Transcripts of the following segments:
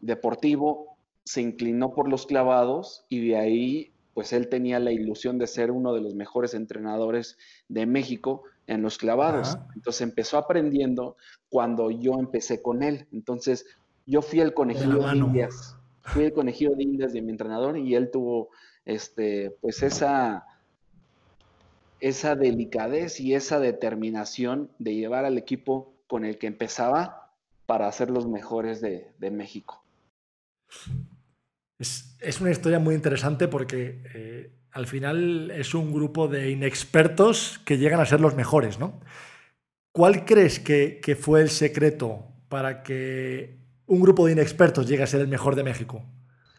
deportivo, se inclinó por los clavados y de ahí, pues él tenía la ilusión de ser uno de los mejores entrenadores de México en los clavados. Entonces empezó aprendiendo cuando yo empecé con él. Entonces yo fui el conejillo de, Indias. Fui el conejillo de Indias de mi entrenador y él tuvo, este, pues esa esa delicadez y esa determinación de llevar al equipo con el que empezaba para ser los mejores de, México. Es, una historia muy interesante porque eh, al final es un grupo de inexpertos que llegan a ser los mejores, ¿no? ¿Cuál crees que, que fue el secreto para que un grupo de inexpertos llegue a ser el mejor de México?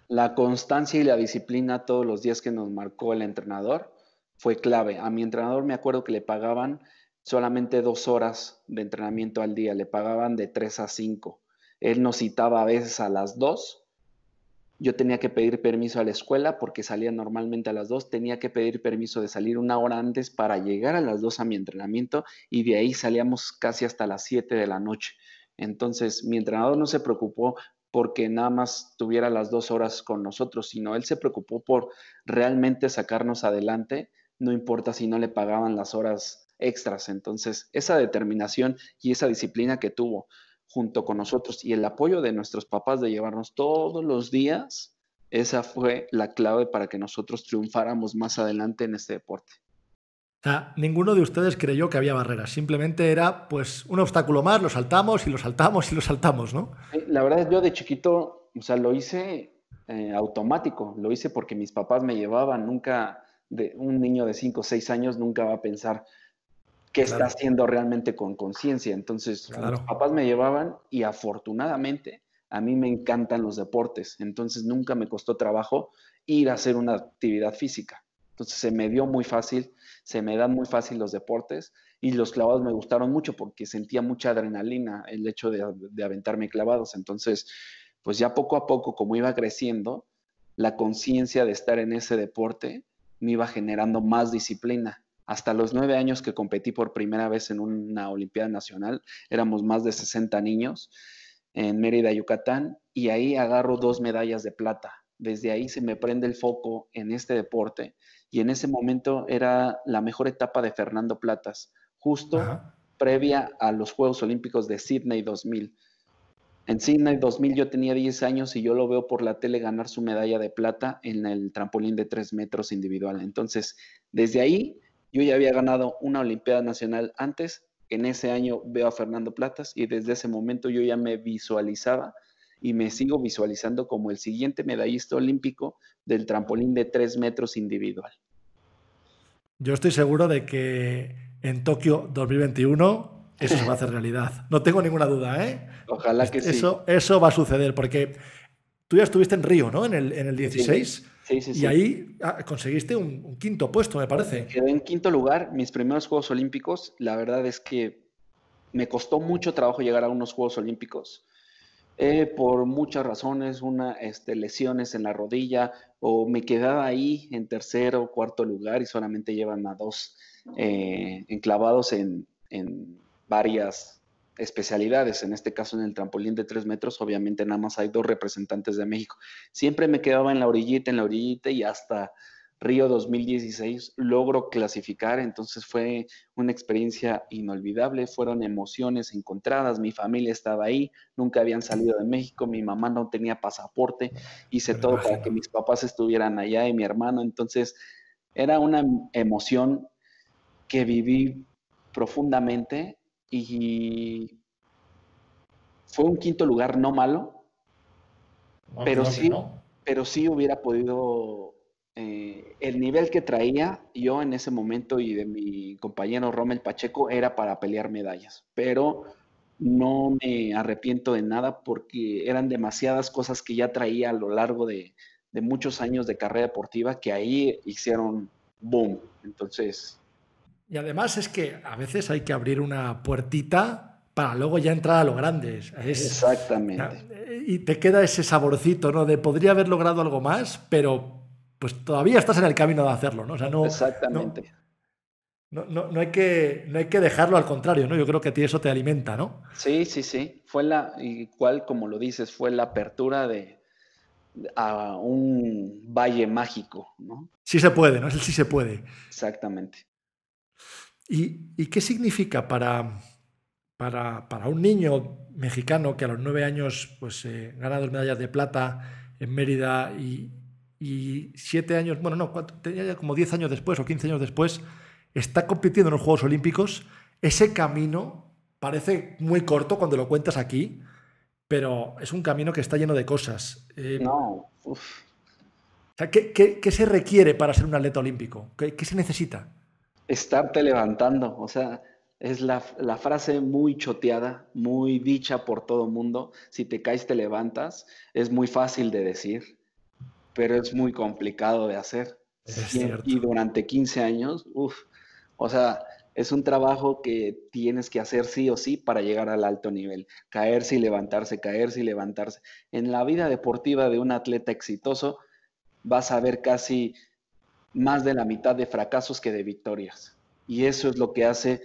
La constancia y la disciplina todos los días que nos marcó el entrenador fue clave. A mi entrenador me acuerdo que le pagaban solamente dos horas de entrenamiento al día, le pagaban de tres a cinco. Él nos citaba a veces a las dos. Yo tenía que pedir permiso a la escuela porque salía normalmente a las dos. Tenía que pedir permiso de salir una hora antes para llegar a las dos a mi entrenamiento y de ahí salíamos casi hasta las siete de la noche. Entonces, mi entrenador no se preocupó porque nada más tuviera las dos horas con nosotros, sino él se preocupó por realmente sacarnos adelante, no importa si no le pagaban las horas extras. Entonces, esa determinación y esa disciplina que tuvo junto con nosotros y el apoyo de nuestros papás de llevarnos todos los días, esa fue la clave para que nosotros triunfáramos más adelante en este deporte. ninguno de ustedes creyó que había barreras, simplemente era pues un obstáculo más, lo saltamos y lo saltamos y lo saltamos, ¿no? La verdad es yo de chiquito, o sea, lo hice eh, automático, lo hice porque mis papás me llevaban, nunca, de, un niño de 5 o 6 años nunca va a pensar, qué está haciendo realmente con conciencia. Entonces, los papás me llevaban y afortunadamente a mí me encantan los deportes, entonces nunca me costó trabajo ir a hacer una actividad física. Entonces se me dio muy fácil, se me dan muy fácil los deportes y los clavados me gustaron mucho porque sentía mucha adrenalina el hecho de, de aventarme clavados. Entonces, pues ya poco a poco, como iba creciendo, la conciencia de estar en ese deporte me iba generando más disciplina hasta los nueve años que competí por primera vez en una Olimpiada Nacional, éramos más de 60 niños en Mérida, Yucatán, y ahí agarro dos medallas de plata. Desde ahí se me prende el foco en este deporte y en ese momento era la mejor etapa de Fernando Platas, justo previa a los Juegos Olímpicos de Sydney 2000. En Sydney 2000 yo tenía 10 años y yo lo veo por la tele ganar su medalla de plata en el trampolín de tres metros individual. Entonces, desde ahí yo ya había ganado una Olimpiada Nacional antes, en ese año veo a Fernando Platas y desde ese momento yo ya me visualizaba y me sigo visualizando como el siguiente medallista olímpico del trampolín de tres metros individual. Yo estoy seguro de que en Tokio 2021 eso se va a hacer realidad. No tengo ninguna duda, ¿eh? Ojalá que eso, Eso va a suceder, porque Tú ya estuviste en Río, ¿no? En el, 16. Sí, sí, sí. Y ahí ah, conseguiste un, quinto puesto, me parece. Quedé en quinto lugar. Mis primeros Juegos Olímpicos, la verdad es que me costó mucho trabajo llegar a unos Juegos Olímpicos. Eh, por muchas razones, una, este, lesiones en la rodilla, o me quedaba ahí en tercero o cuarto lugar y solamente llevan a dos eh, enclavados en, en varias especialidades. En este caso, en el trampolín de tres metros, obviamente nada más hay dos representantes de México. Siempre me quedaba en la orillita, en la orillita y hasta Río 2016 logro clasificar. Entonces fue una experiencia inolvidable. Fueron emociones encontradas. Mi familia estaba ahí. Nunca habían salido de México. Mi mamá no tenía pasaporte. Hice todo para que mis papás estuvieran allá y mi hermano. Entonces era una emoción que viví profundamente y fue un quinto lugar no malo, pero, sí, pero sí hubiera podido, eh, el nivel que traía yo en ese momento y de mi compañero Rommel Pacheco era para pelear medallas, pero no me arrepiento de nada porque eran demasiadas cosas que ya traía a lo largo de, de muchos años de carrera deportiva que ahí hicieron boom. Entonces, y además es que a veces hay que abrir una puertita para luego ya entrar a lo grande. Exactamente. Y te queda ese saborcito, ¿no? De podría haber logrado algo más, pero pues todavía estás en el camino de hacerlo, ¿no? no Exactamente. No, hay que, no hay que dejarlo al contrario, ¿no? Yo creo que a ti eso te alimenta, ¿no? Sí, sí, sí. Fue la, igual como lo dices, fue la apertura de, a un valle mágico, ¿no? Sí se puede, ¿no? Es el sí se puede. Exactamente. ¿Y, qué significa para, para, un niño mexicano que a los nueve años pues, eh, gana dos medallas de plata en Mérida y, siete años, bueno, no, tenía como diez años después o quince años después, está compitiendo en los Juegos Olímpicos? Ese camino parece muy corto cuando lo cuentas aquí, pero es un camino que está lleno de cosas. Eh, no, ¿Qué, se requiere para ser un atleta olímpico? ¿Qué, qué se necesita? estarte levantando. O sea, es la, frase muy choteada, muy dicha por todo mundo. Si te caes, te levantas. Es muy fácil de decir, pero es muy complicado de hacer. y, durante 15 años, uff, o sea, es un trabajo que tienes que hacer sí o sí para llegar al alto nivel. Caerse y levantarse, caerse y levantarse. En la vida deportiva de un atleta exitoso, vas a ver casi más de la mitad de fracasos que de victorias. Y eso es lo que hace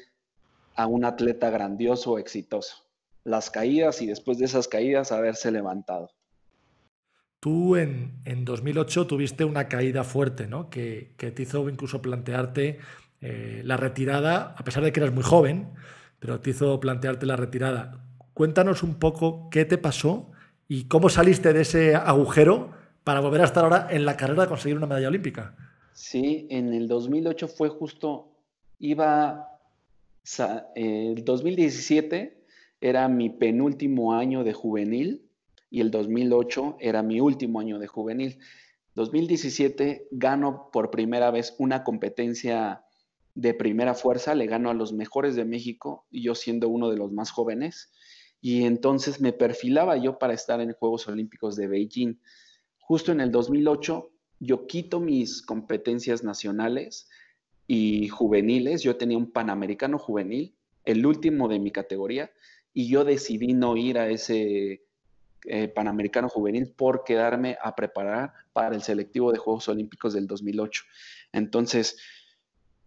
a un atleta grandioso o exitoso. Las caídas y después de esas caídas haberse levantado. Tú en, 2008 tuviste una caída fuerte, ¿no? Que, te hizo incluso plantearte eh, la retirada, a pesar de que eras muy joven, pero te hizo plantearte la retirada. Cuéntanos un poco qué te pasó y cómo saliste de ese agujero para volver a estar ahora en la carrera de conseguir una medalla olímpica. Sí, en el 2008 fue justo, iba, eh, el 2017 era mi penúltimo año de juvenil y el 2008 era mi último año de juvenil. 2017 gano por primera vez una competencia de primera fuerza, le gano a los mejores de México, y yo siendo uno de los más jóvenes, y entonces me perfilaba yo para estar en Juegos Olímpicos de Beijing. Justo en el 2008 yo quito mis competencias nacionales y juveniles. Yo tenía un panamericano juvenil, el último de mi categoría, y yo decidí no ir a ese eh, panamericano juvenil por quedarme a preparar para el selectivo de Juegos Olímpicos del 2008. Entonces,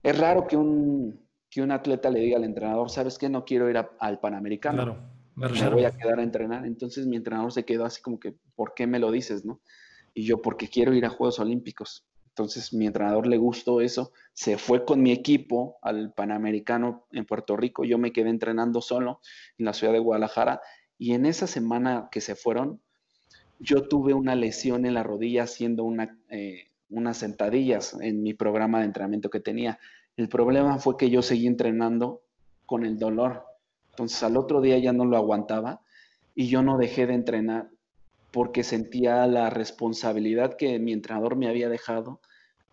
es raro que un, un atleta le diga al entrenador, ¿sabes que No quiero ir al panamericano. Claro. me voy a quedar a entrenar. Entonces mi entrenador se quedó así como que, ¿por qué me lo dices, no? y yo porque quiero ir a Juegos Olímpicos. Entonces mi entrenador le gustó eso, se fue con mi equipo al Panamericano en Puerto Rico, yo me quedé entrenando solo en la ciudad de Guadalajara y en esa semana que se fueron, yo tuve una lesión en la rodilla haciendo una, eh, unas sentadillas en mi programa de entrenamiento que tenía. El problema fue que yo seguí entrenando con el dolor, entonces al otro día ya no lo aguantaba y yo no dejé de entrenar porque sentía la responsabilidad que mi entrenador me había dejado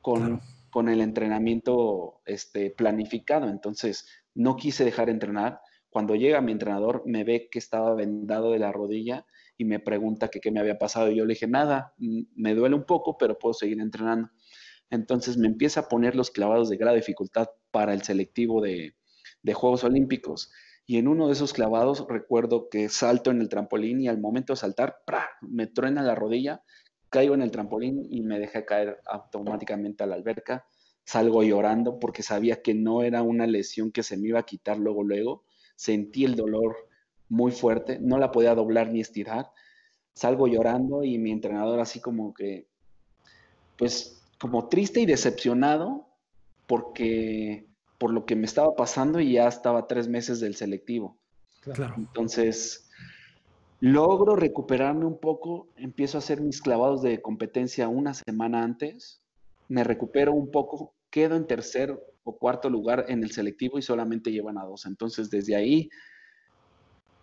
con, el entrenamiento este, planificado. Entonces, no quise dejar entrenar. Cuando llega mi entrenador, me ve que estaba vendado de la rodilla y me pregunta que qué me había pasado. Y yo le dije, nada, mm, me duele un poco, pero puedo seguir entrenando. Entonces me empieza a poner los clavados de gran dificultad para el selectivo de, de Juegos Olímpicos y en uno de esos clavados recuerdo que salto en el trampolín y al momento de saltar, me truena la rodilla, caigo en el trampolín y me dejé caer automáticamente a la alberca. Salgo llorando porque sabía que no era una lesión que se me iba a quitar luego, luego. Sentí el dolor muy fuerte, no la podía doblar ni estirar. Salgo llorando y mi entrenador así como que, pues como triste y decepcionado porque por lo que me estaba pasando y ya estaba tres meses del selectivo. Claro. Entonces, logro recuperarme un poco, empiezo a hacer mis clavados de competencia una semana antes, me recupero un poco, quedo en tercer o cuarto lugar en el selectivo y solamente llevan a dos. Entonces, desde ahí,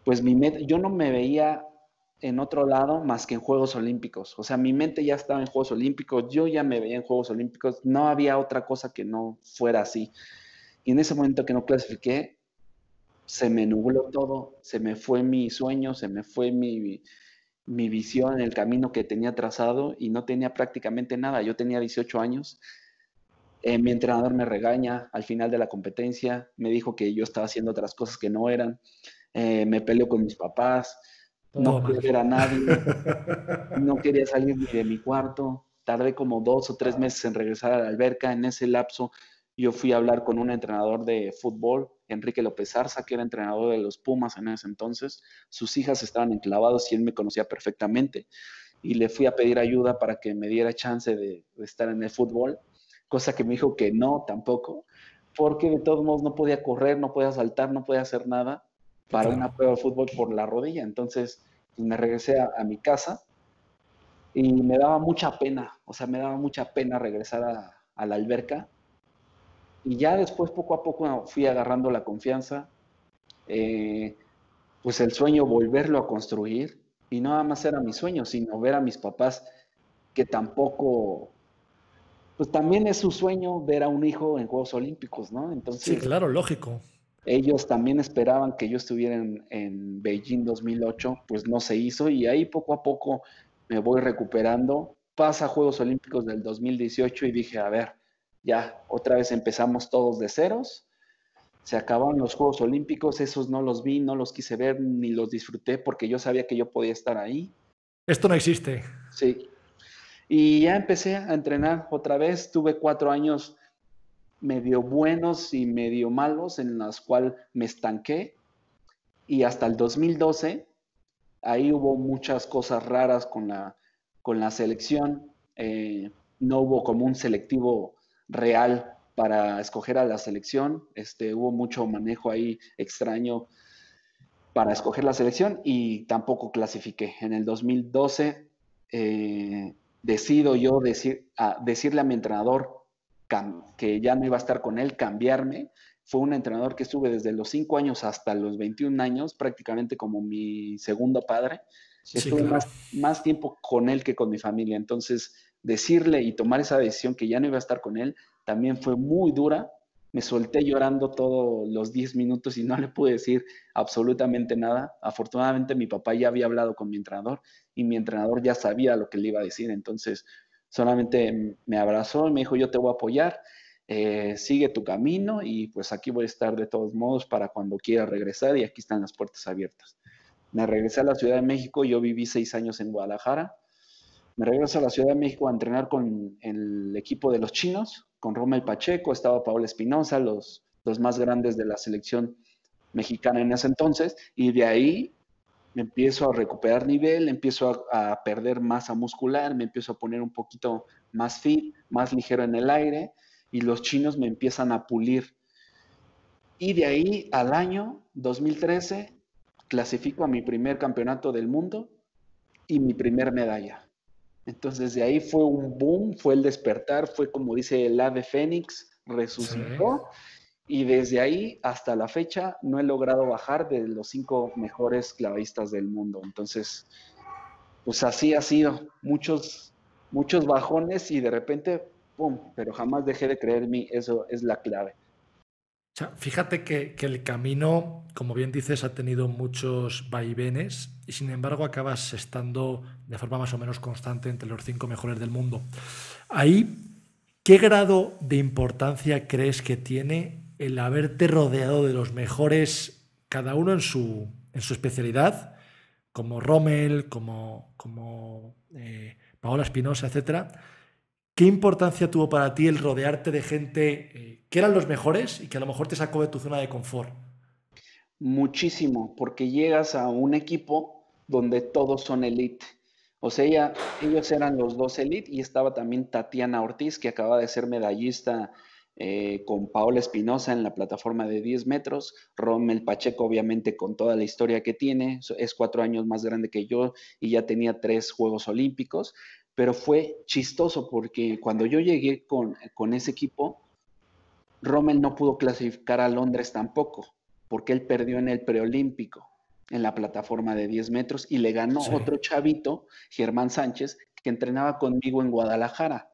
pues mi yo no me veía en otro lado más que en Juegos Olímpicos. O sea, mi mente ya estaba en Juegos Olímpicos, yo ya me veía en Juegos Olímpicos, no había otra cosa que no fuera así. Y en ese momento que no clasifiqué, se me nubló todo, se me fue mi sueño, se me fue mi, visión, el camino que tenía trazado y no tenía prácticamente nada. Yo tenía 18 años. Eh, mi entrenador me regaña al final de la competencia, me dijo que yo estaba haciendo otras cosas que no eran, eh, me peleó con mis papás, no quería a nadie, no quería salir de mi cuarto, tardé como dos o tres meses en regresar a la alberca, en ese lapso yo fui a hablar con un entrenador de fútbol, Enrique López Arza, que era entrenador de los Pumas en ese entonces. Sus hijas estaban enclavadas y él me conocía perfectamente. Y le fui a pedir ayuda para que me diera chance de, estar en el fútbol, cosa que me dijo que no tampoco, porque de todos modos no podía correr, no podía saltar, no podía hacer nada para una prueba de fútbol por la rodilla. Entonces pues, me regresé a, mi casa y me daba mucha pena, o sea, me daba mucha pena regresar a la alberca y ya después, poco a poco, fui agarrando la confianza, eh, pues el sueño, volverlo a construir. Y no nada más era mi sueño, sino ver a mis papás que tampoco, pues también es su sueño ver a un hijo en Juegos Olímpicos, ¿no? Entonces, sí, claro, lógico. Ellos también esperaban que yo estuviera en, en Beijing 2008, pues no se hizo y ahí poco a poco me voy recuperando. Pasa Juegos Olímpicos del 2018 y dije, a ver, ya otra vez empezamos todos de ceros. Se acabaron los Juegos Olímpicos, esos no los vi, no los quise ver, ni los disfruté porque yo sabía que yo podía estar ahí. Esto no existe. Sí. Y ya empecé a entrenar otra vez. Tuve cuatro años medio buenos y medio malos en las cuales me estanqué. Y hasta el 2012, ahí hubo muchas cosas raras con la, con la selección. Eh, no hubo como un selectivo real para escoger a la selección. Este, hubo mucho manejo ahí extraño para escoger la selección y tampoco clasifiqué. En el 2012 eh, decido yo decir, a, decirle a mi entrenador que ya no iba a estar con él, cambiarme. Fue un entrenador que estuve desde los 5 años hasta los 21 años, prácticamente como mi segundo padre. estuve más tiempo con él que con mi familia. Entonces, decirle y tomar esa decisión que ya no iba a estar con él, también fue muy dura. Me solté llorando todos los 10 minutos y no le pude decir absolutamente nada. Afortunadamente mi papá ya había hablado con mi entrenador y mi entrenador ya sabía lo que le iba a decir. Entonces solamente me abrazó y me dijo, yo te voy a apoyar, eh, sigue tu camino y pues aquí voy a estar de todos modos para cuando quiera regresar y aquí están las puertas abiertas. Me regresé a la Ciudad de México, yo viví seis años en Guadalajara, me regreso a la Ciudad de México a entrenar con el equipo de los chinos, con Romel Pacheco, estaba Paola Espinosa, los, dos más grandes de la selección mexicana en ese entonces, y de ahí me empiezo a recuperar nivel, empiezo a, a, perder masa muscular, me empiezo a poner un poquito más fit, más ligero en el aire, y los chinos me empiezan a pulir. Y de ahí al año 2013 clasifico a mi primer campeonato del mundo y mi primer medalla. Entonces de ahí fue un boom, fue el despertar, fue como dice el ave fénix, resucitó y desde ahí hasta la fecha no he logrado bajar de los cinco mejores clavistas del mundo. Entonces, pues así ha sido, muchos, muchos bajones y de repente, ¡pum! Pero jamás dejé de creerme, eso es la clave fíjate que, el camino, como bien dices, ha tenido muchos vaivenes y sin embargo acabas estando de forma más o menos constante entre los cinco mejores del mundo. Ahí, ¿qué grado de importancia crees que tiene el haberte rodeado de los mejores, cada uno en su, especialidad, como Rommel, como, eh, Paola Espinosa, etcétera? ¿Qué importancia tuvo para ti el rodearte de gente eh, que eran los mejores y que a lo mejor te sacó de tu zona de confort? Muchísimo, porque llegas a un equipo donde todos son elite. O sea, ellos eran los dos elite y estaba también Tatiana Ortiz, que acaba de ser medallista eh, con Paola Espinosa en la plataforma de 10 metros, Rommel Pacheco obviamente con toda la historia que tiene, es cuatro años más grande que yo y ya tenía tres Juegos Olímpicos, pero fue chistoso porque cuando yo llegué con, ese equipo, Rommel no pudo clasificar a Londres tampoco, porque él perdió en el preolímpico, en la plataforma de 10 metros, y le ganó otro chavito, Germán Sánchez, que entrenaba conmigo en Guadalajara.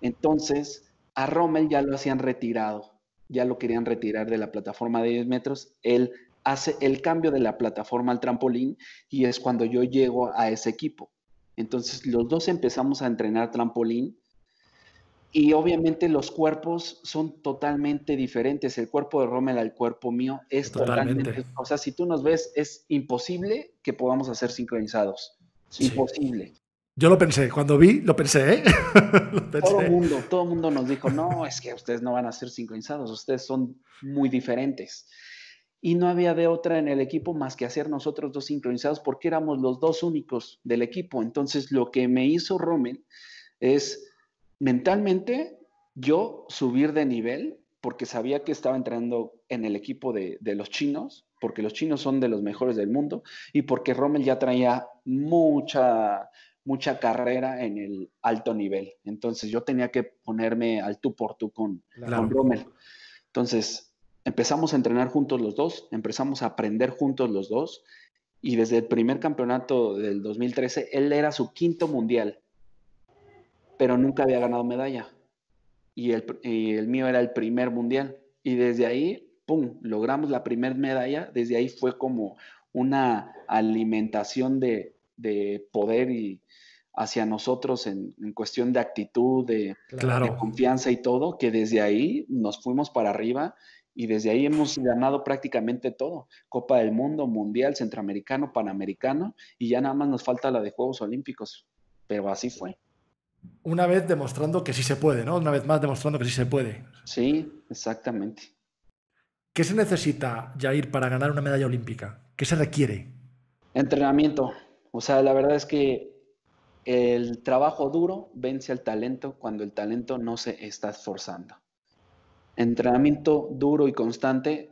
Entonces, a Rommel ya lo hacían retirado, ya lo querían retirar de la plataforma de 10 metros. Él hace el cambio de la plataforma al trampolín y es cuando yo llego a ese equipo. Entonces los dos empezamos a entrenar trampolín y obviamente los cuerpos son totalmente diferentes. El cuerpo de Rommel al cuerpo mío es totalmente. o sea, si tú nos ves, es imposible que podamos hacer sincronizados. Es Imposible. Yo lo pensé, cuando vi, lo pensé, ¿eh? Todo el mundo, todo mundo nos dijo, no, es que ustedes no van a ser sincronizados, ustedes son muy diferentes y no había de otra en el equipo más que hacer nosotros dos sincronizados porque éramos los dos únicos del equipo. Entonces lo que me hizo Rommel es mentalmente yo subir de nivel porque sabía que estaba entrando en el equipo de, los chinos, porque los chinos son de los mejores del mundo y porque Rommel ya traía mucha, mucha carrera en el alto nivel. Entonces yo tenía que ponerme al tú por tú con, con Rommel. Entonces empezamos a entrenar juntos los dos, empezamos a aprender juntos los dos y desde el primer campeonato del 2013 él era su quinto mundial, pero nunca había ganado medalla y el, y el mío era el primer mundial y desde ahí, ¡pum!, logramos la primera medalla, desde ahí fue como una alimentación de, de poder y hacia nosotros en, cuestión de actitud, de, claro. de confianza y todo, que desde ahí nos fuimos para arriba y desde ahí hemos ganado prácticamente todo, Copa del Mundo, Mundial, Centroamericano, Panamericano, y ya nada más nos falta la de Juegos Olímpicos, pero así fue. Una vez demostrando que sí se puede, ¿no? Una vez más demostrando que sí se puede. Sí, exactamente. ¿Qué se necesita, Jair, para ganar una medalla olímpica? ¿Qué se requiere? Entrenamiento. O sea, la verdad es que el trabajo duro vence al talento cuando el talento no se está esforzando. Entrenamiento duro y constante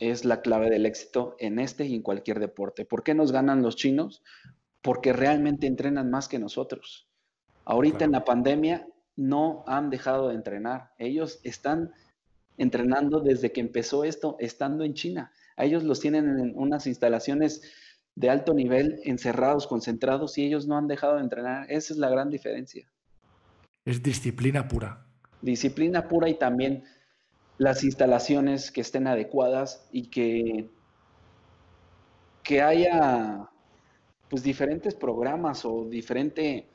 es la clave del éxito en este y en cualquier deporte. ¿Por qué nos ganan los chinos? Porque realmente entrenan más que nosotros. Ahorita en la pandemia no han dejado de entrenar. Ellos están entrenando desde que empezó esto, estando en China. A ellos los tienen en unas instalaciones de alto nivel, encerrados, concentrados, y ellos no han dejado de entrenar. Esa es la gran diferencia. Es disciplina pura. Disciplina pura y también las instalaciones que estén adecuadas y que, que haya pues diferentes programas o diferente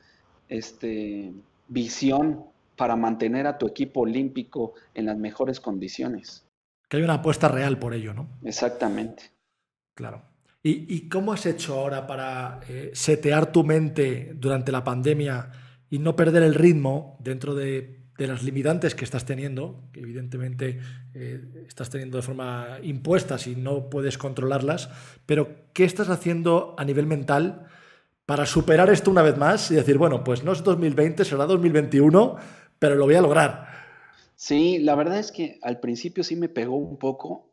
este, visión para mantener a tu equipo olímpico en las mejores condiciones. Que hay una apuesta real por ello, ¿no? Exactamente. Claro. ¿Y, cómo has hecho ahora para eh, setear tu mente durante la pandemia y no perder el ritmo dentro de de las limitantes que estás teniendo, que evidentemente eh, estás teniendo de forma impuesta si no puedes controlarlas, pero ¿qué estás haciendo a nivel mental para superar esto una vez más y decir, bueno, pues no es 2020, será 2021, pero lo voy a lograr? Sí, la verdad es que al principio sí me pegó un poco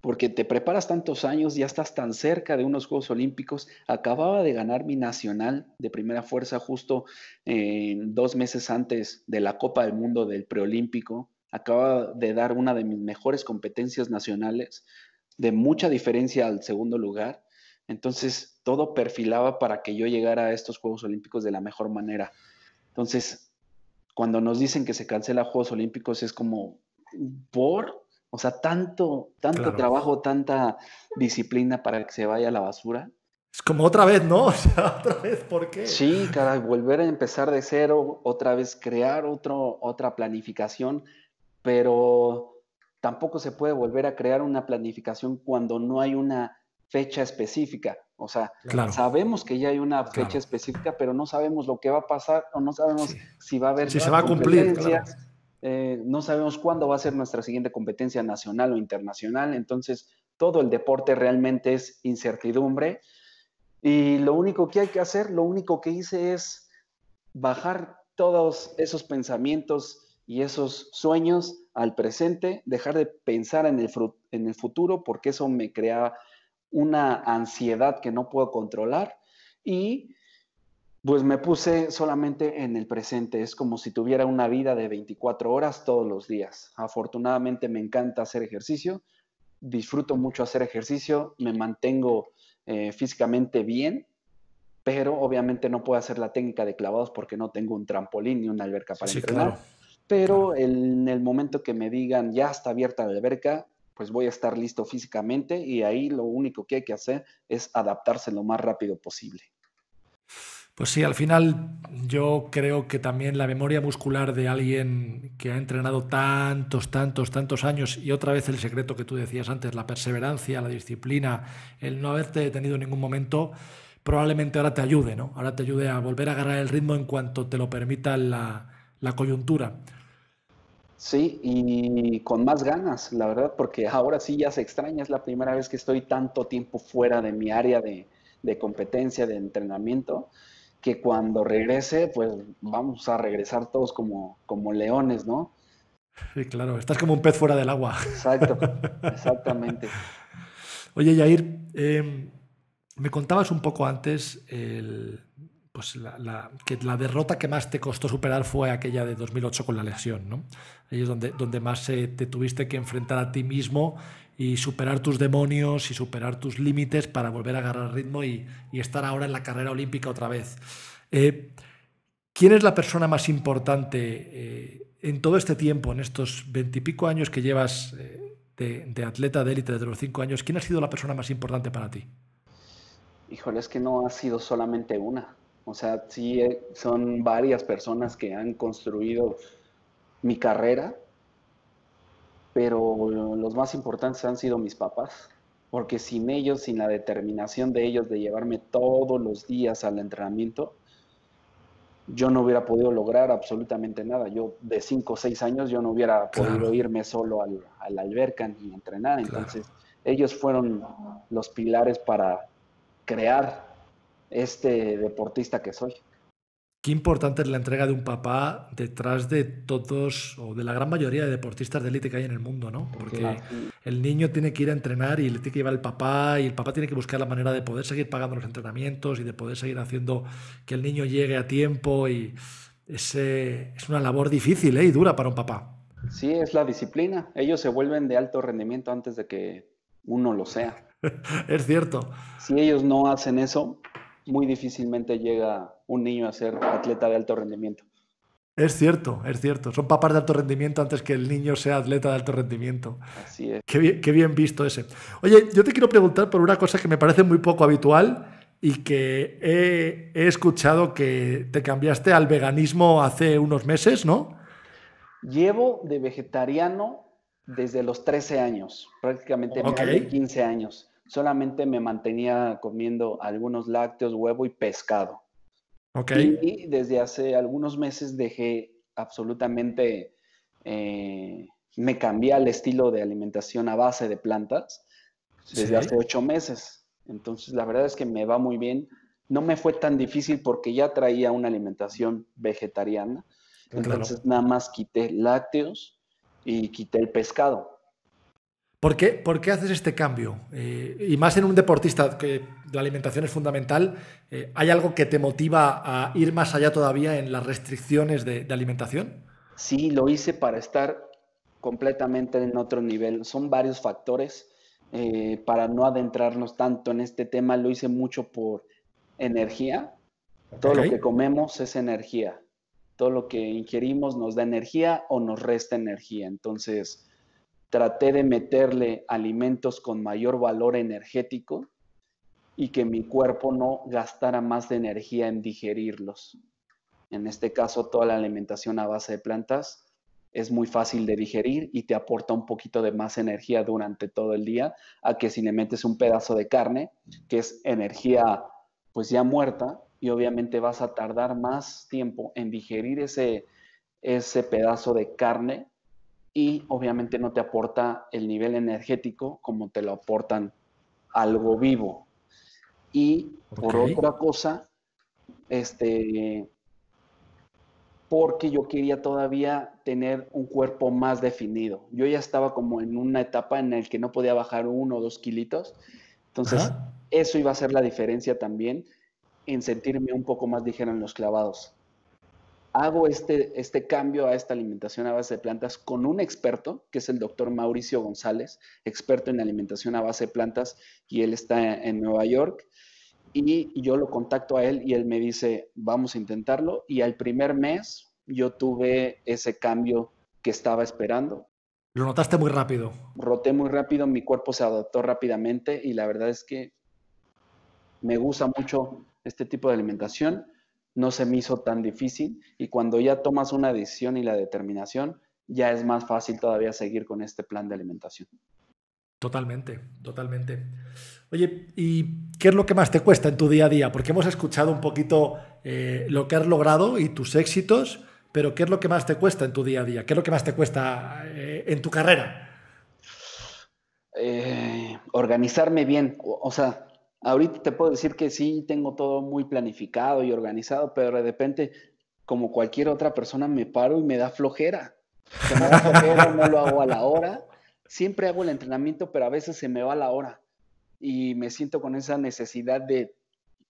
porque te preparas tantos años, ya estás tan cerca de unos Juegos Olímpicos. Acababa de ganar mi nacional de primera fuerza justo eh, dos meses antes de la Copa del Mundo del Preolímpico. Acababa de dar una de mis mejores competencias nacionales, de mucha diferencia al segundo lugar. Entonces, todo perfilaba para que yo llegara a estos Juegos Olímpicos de la mejor manera. Entonces, cuando nos dicen que se cancela Juegos Olímpicos, es como, ¿por? O sea, tanto, tanto trabajo, tanta disciplina para que se vaya a la basura. Es como otra vez, ¿no? O sea, otra vez, ¿por qué? Sí, caray, volver a empezar de cero, otra vez crear otro, otra planificación, pero tampoco se puede volver a crear una planificación cuando no hay una fecha específica. O sea, sabemos que ya hay una fecha específica, pero no sabemos lo que va a pasar o no sabemos si va a haber si se va a cumplir, eh, no sabemos cuándo va a ser nuestra siguiente competencia nacional o internacional, entonces todo el deporte realmente es incertidumbre y lo único que hay que hacer, lo único que hice es bajar todos esos pensamientos y esos sueños al presente, dejar de pensar en el, en el futuro porque eso me crea una ansiedad que no puedo controlar y pues me puse solamente en el presente, es como si tuviera una vida de 24 horas todos los días. Afortunadamente me encanta hacer ejercicio, disfruto mucho hacer ejercicio, me mantengo eh, físicamente bien, pero obviamente no puedo hacer la técnica de clavados porque no tengo un trampolín ni una alberca para entrenar. Pero en el momento que me digan ya está abierta la alberca, pues voy a estar listo físicamente y ahí lo único que hay que hacer es adaptarse lo más rápido posible. Pues sí, al final yo creo que también la memoria muscular de alguien que ha entrenado tantos, tantos, tantos años y otra vez el secreto que tú decías antes, la perseverancia, la disciplina, el no haberte detenido en ningún momento, probablemente ahora te ayude, ¿no? Ahora te ayude a volver a agarrar el ritmo en cuanto te lo permita la, coyuntura. Sí, y con más ganas, la verdad, porque ahora sí ya se extraña, es la primera vez que estoy tanto tiempo fuera de mi área de competencia, de entrenamiento que cuando regrese, pues vamos a regresar todos como, como leones, ¿no? Sí, claro, estás como un pez fuera del agua. Exacto, exactamente. Oye, Yair, em, me contabas un poco antes pues que la derrota que más te costó superar fue aquella de 2008 con la lesión, ¿no? Ahí es donde, donde más eh, te tuviste que enfrentar a ti mismo y superar tus demonios y superar tus límites para volver a agarrar ritmo y, estar ahora en la carrera olímpica otra vez. Eh, ¿Quién es la persona más importante eh, en todo este tiempo, en estos veintipico años que llevas eh, de, atleta de élite de los cinco años? ¿Quién ha sido la persona más importante para ti? Híjole, es que no ha sido solamente una. O sea, sí son varias personas que han construido mi carrera pero los más importantes han sido mis papás, porque sin ellos, sin la determinación de ellos de llevarme todos los días al entrenamiento, yo no hubiera podido lograr absolutamente nada. Yo de 5 o 6 años yo no hubiera podido irme solo al, al alberca ni entrenar. Entonces ellos fueron los pilares para crear este deportista que soy. Qué importante es la entrega de un papá detrás de todos o de la gran mayoría de deportistas de élite que hay en el mundo, ¿no? Porque el niño tiene que ir a entrenar y le tiene que llevar el papá y el papá tiene que buscar la manera de poder seguir pagando los entrenamientos y de poder seguir haciendo que el niño llegue a tiempo y ese, es una labor difícil ¿eh? y dura para un papá. Sí, es la disciplina. Ellos se vuelven de alto rendimiento antes de que uno lo sea. es cierto. Si ellos no hacen eso, muy difícilmente llega un niño a ser atleta de alto rendimiento. Es cierto, es cierto. Son papás de alto rendimiento antes que el niño sea atleta de alto rendimiento. Así es. Qué bien, visto ese. Oye, yo te quiero preguntar por una cosa que me parece muy poco habitual y que he, escuchado que te cambiaste al veganismo hace unos meses, ¿no? Llevo de vegetariano desde los 13 años, prácticamente 15 años. Solamente me mantenía comiendo algunos lácteos, huevo y pescado. Y desde hace algunos meses dejé absolutamente, eh, me cambié al estilo de alimentación a base de plantas desde hace ocho meses. Entonces, la verdad es que me va muy bien. No me fue tan difícil porque ya traía una alimentación vegetariana. Entonces, nada más quité lácteos y quité el pescado. ¿Por qué, haces este cambio? Eh, y más en un deportista que la alimentación es fundamental, eh, ¿hay algo que te motiva a ir más allá todavía en las restricciones de, alimentación? Sí, lo hice para estar completamente en otro nivel. Son varios factores. Eh, para no adentrarnos tanto en este tema, lo hice mucho por energía. Todo lo que comemos es energía. Todo lo que ingerimos nos da energía o nos resta energía. Entonces, traté de meterle alimentos con mayor valor energético y que mi cuerpo no gastara más de energía en digerirlos. En este caso, toda la alimentación a base de plantas es muy fácil de digerir y te aporta un poquito de más energía durante todo el día a que si le metes un pedazo de carne, que es energía pues ya muerta, y obviamente vas a tardar más tiempo en digerir ese, ese pedazo de carne y obviamente no te aporta el nivel energético como te lo aportan algo vivo. Y por otra cosa, este, porque yo quería todavía tener un cuerpo más definido. Yo ya estaba como en una etapa en la que no podía bajar uno o dos kilitos. Entonces, eso iba a ser la diferencia también en sentirme un poco más ligero en los clavados hago este, este cambio a esta alimentación a base de plantas con un experto, que es el doctor Mauricio González, experto en alimentación a base de plantas, y él está en Nueva York. Y yo lo contacto a él y él me dice, vamos a intentarlo. Y al primer mes yo tuve ese cambio que estaba esperando. Lo notaste muy rápido. Roté muy rápido, mi cuerpo se adaptó rápidamente y la verdad es que me gusta mucho este tipo de alimentación no se me hizo tan difícil y cuando ya tomas una decisión y la determinación, ya es más fácil todavía seguir con este plan de alimentación. Totalmente, totalmente. Oye, ¿y qué es lo que más te cuesta en tu día a día? Porque hemos escuchado un poquito eh, lo que has logrado y tus éxitos, pero ¿qué es lo que más te cuesta en tu día a día? ¿Qué es lo que más te cuesta eh, en tu carrera? Eh, organizarme bien, o sea, ahorita te puedo decir que sí, tengo todo muy planificado y organizado, pero de repente, como cualquier otra persona, me paro y me da flojera. Se me da flojera, no lo hago a la hora. Siempre hago el entrenamiento, pero a veces se me va la hora. Y me siento con esa necesidad de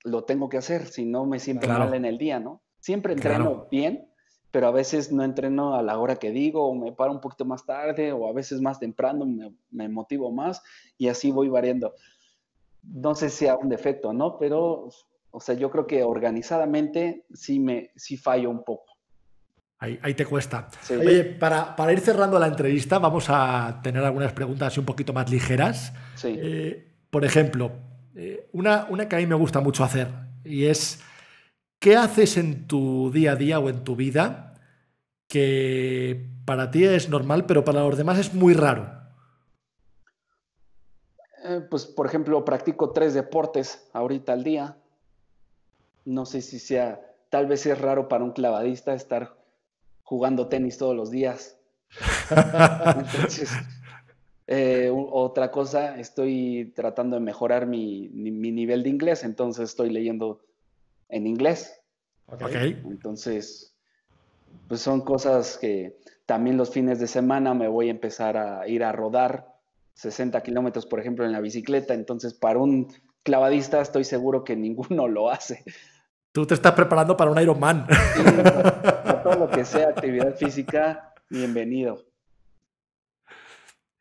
lo tengo que hacer, si no me siento mal en el día, ¿no? Siempre entreno bien, pero a veces no entreno a la hora que digo, o me paro un poquito más tarde, o a veces más temprano, me, me motivo más, y así voy variando no sé si sea un defecto, ¿no? Pero, o sea, yo creo que organizadamente sí, me, sí fallo un poco. Ahí, te cuesta. Oye, para, ir cerrando la entrevista, vamos a tener algunas preguntas un poquito más ligeras. Eh, por ejemplo, eh, una, una que a mí me gusta mucho hacer y es, ¿qué haces en tu día a día o en tu vida que para ti es normal, pero para los demás es muy raro? Eh, pues por ejemplo, practico tres deportes ahorita al día. No sé si sea, tal vez es raro para un clavadista estar jugando tenis todos los días. Eh, otra cosa, estoy tratando de mejorar mi, nivel de inglés, entonces estoy leyendo en inglés. Ok. Entonces, pues son cosas que también los fines de semana me voy a empezar a ir a rodar 60 kilómetros, por ejemplo, en la bicicleta. Entonces, para un clavadista estoy seguro que ninguno lo hace. Tú te estás preparando para un Ironman. para todo lo que sea actividad física, bienvenido.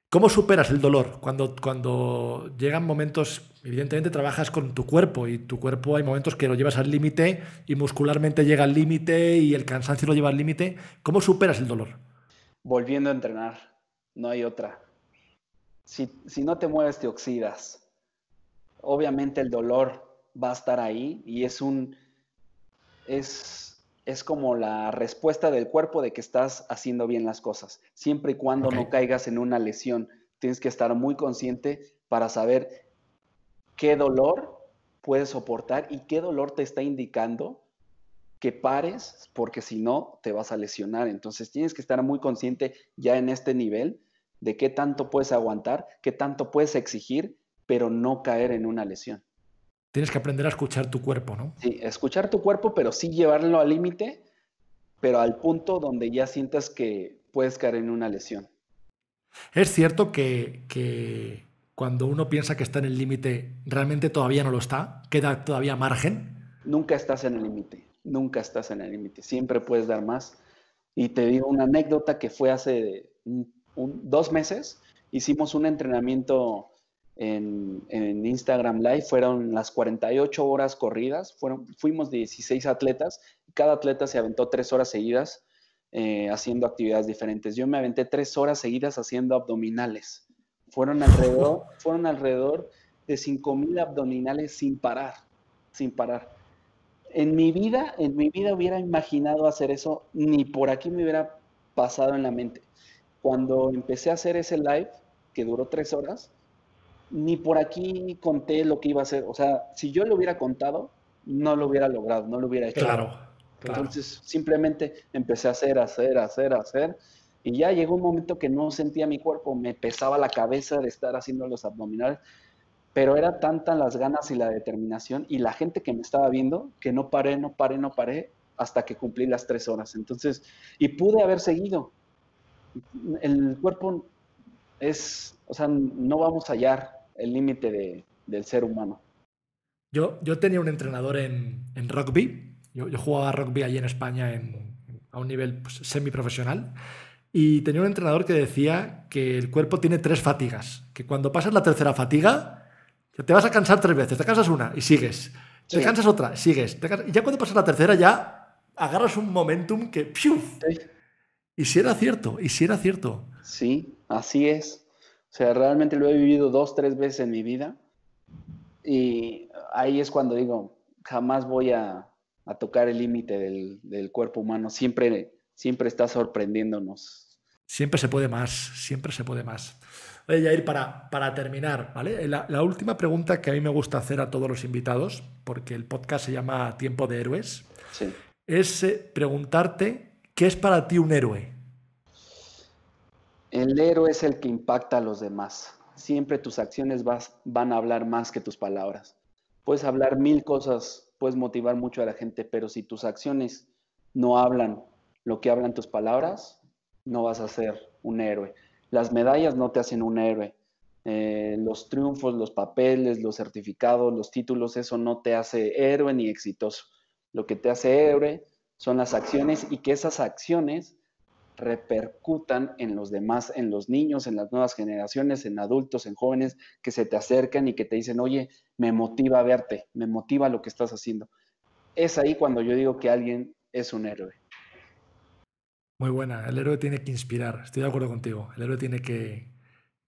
¿Cómo superas el dolor? Cuando, cuando llegan momentos, evidentemente trabajas con tu cuerpo y tu cuerpo hay momentos que lo llevas al límite y muscularmente llega al límite y el cansancio lo lleva al límite. ¿Cómo superas el dolor? Volviendo a entrenar, no hay otra si, no te mueves, te oxidas. Obviamente el dolor va a estar ahí y es un... Es, como la respuesta del cuerpo de que estás haciendo bien las cosas, siempre y cuando no caigas en una lesión. Tienes que estar muy consciente para saber qué dolor puedes soportar y qué dolor te está indicando que pares, porque si no te vas a lesionar. Entonces tienes que estar muy consciente ya en este nivel de qué tanto puedes aguantar, qué tanto puedes exigir, pero no caer en una lesión. Tienes que aprender a escuchar tu cuerpo, ¿no? Sí, escuchar tu cuerpo, pero sí llevarlo al límite, pero al punto donde ya sientas que puedes caer en una lesión. Es cierto que, cuando uno piensa que está en el límite, realmente todavía no lo está, queda todavía margen. Nunca estás en el límite, nunca estás en el límite, siempre puedes dar más. Y te digo una anécdota que fue hace un dos meses, hicimos un entrenamiento en, Instagram Live, fueron las 48 horas corridas, fueron, fuimos 16 atletas, cada atleta se aventó tres horas seguidas eh, haciendo actividades diferentes. Yo me aventé tres horas seguidas haciendo abdominales. Fueron alrededor, fueron alrededor de 5.000 abdominales sin parar, sin parar. En mi vida, en mi vida hubiera imaginado hacer eso, ni por aquí me hubiera pasado en la mente. Cuando empecé a hacer ese live, que duró tres horas, ni por aquí conté lo que iba a hacer. O sea, si yo lo hubiera contado, no lo hubiera logrado, no lo hubiera hecho. Claro. Entonces, simplemente empecé a hacer, hacer, hacer, hacer. Y ya llegó un momento que no sentía mi cuerpo, me pesaba la cabeza de estar haciendo los abdominales, pero era tantas las ganas y la determinación y la gente que me estaba viendo que no paré, no paré, no paré hasta que cumplí las tres horas. Entonces, y pude haber seguido, el cuerpo es, o sea, no vamos a hallar el límite del ser humano. Yo, yo tenía un entrenador en, rugby, yo, jugaba rugby allí en España a un nivel pues, semiprofesional, y tenía un entrenador que decía que el cuerpo tiene tres fatigas, que cuando pasas la tercera fatiga, te vas a cansar tres veces, te cansas una y sigues, te cansas otra, sigues, y ya cuando pasas la tercera ya agarras un momentum que y si era cierto, y si era cierto. Sí, así es. O sea, realmente lo he vivido dos, tres veces en mi vida. Y ahí es cuando digo, jamás voy a, tocar el límite del, cuerpo humano. Siempre, siempre está sorprendiéndonos. Siempre se puede más, siempre se puede más. Oye, ir para, para terminar, La, última pregunta que a mí me gusta hacer a todos los invitados, porque el podcast se llama Tiempo de Héroes, es eh, preguntarte ¿Qué es para ti un héroe? El héroe es el que impacta a los demás. Siempre tus acciones van a hablar más que tus palabras. Puedes hablar mil cosas, puedes motivar mucho a la gente, pero si tus acciones no hablan lo que hablan tus palabras, no vas a ser un héroe. Las medallas no te hacen un héroe. Eh, los triunfos, los papeles, los certificados, los títulos, eso no te hace héroe ni exitoso. Lo que te hace héroe son las acciones y que esas acciones repercutan en los demás, en los niños, en las nuevas generaciones, en adultos, en jóvenes que se te acercan y que te dicen, oye, me motiva verte, me motiva lo que estás haciendo. Es ahí cuando yo digo que alguien es un héroe. Muy buena, el héroe tiene que inspirar, estoy de acuerdo contigo, el héroe tiene que,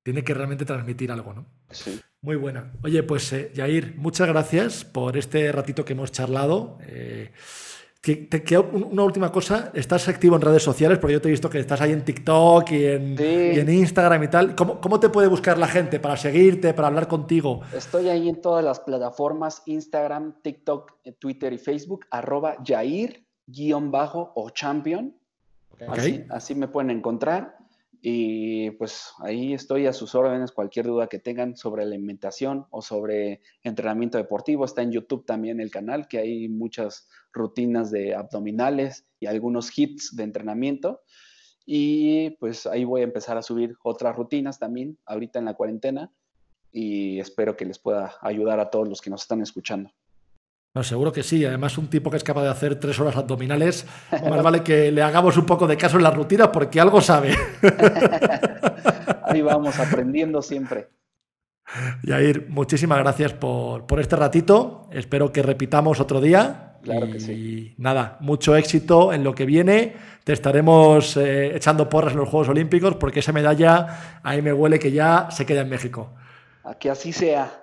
tiene que realmente transmitir algo, ¿no? Sí. Muy buena. Oye, pues Jair, eh, muchas gracias por este ratito que hemos charlado. Eh, una última cosa, estás activo en redes sociales, porque yo te he visto que estás ahí en TikTok y en, Instagram y tal. ¿Cómo, ¿Cómo, te puede buscar la gente para seguirte, para hablar contigo? Estoy ahí en todas las plataformas, Instagram, TikTok, eh, Twitter y Facebook, arroba Jair, guión bajo o champion. Así, así, me pueden encontrar. Y pues ahí estoy a sus órdenes, cualquier duda que tengan sobre alimentación o sobre entrenamiento deportivo. Está en YouTube también el canal, que hay muchas rutinas de abdominales y algunos hits de entrenamiento. Y pues ahí voy a empezar a subir otras rutinas también ahorita en la cuarentena y espero que les pueda ayudar a todos los que nos están escuchando seguro que sí. Además, un tipo que es capaz de hacer tres horas abdominales, más vale que le hagamos un poco de caso en las rutinas porque algo sabe. Ahí vamos, aprendiendo siempre. Yair, muchísimas gracias por, este ratito. Espero que repitamos otro día. Claro y que sí. nada, mucho éxito en lo que viene. Te estaremos eh, echando porras en los Juegos Olímpicos porque esa medalla ahí me huele que ya se queda en México. A que así sea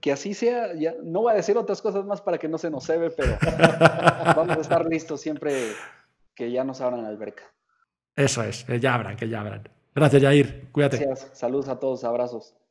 que así sea, ya no voy a decir otras cosas más para que no se nos cebe, pero vamos a estar listos siempre que ya nos abran la alberca. Eso es, que ya abran, que ya abran. Gracias, Yair Cuídate. Gracias. Saludos a todos, abrazos.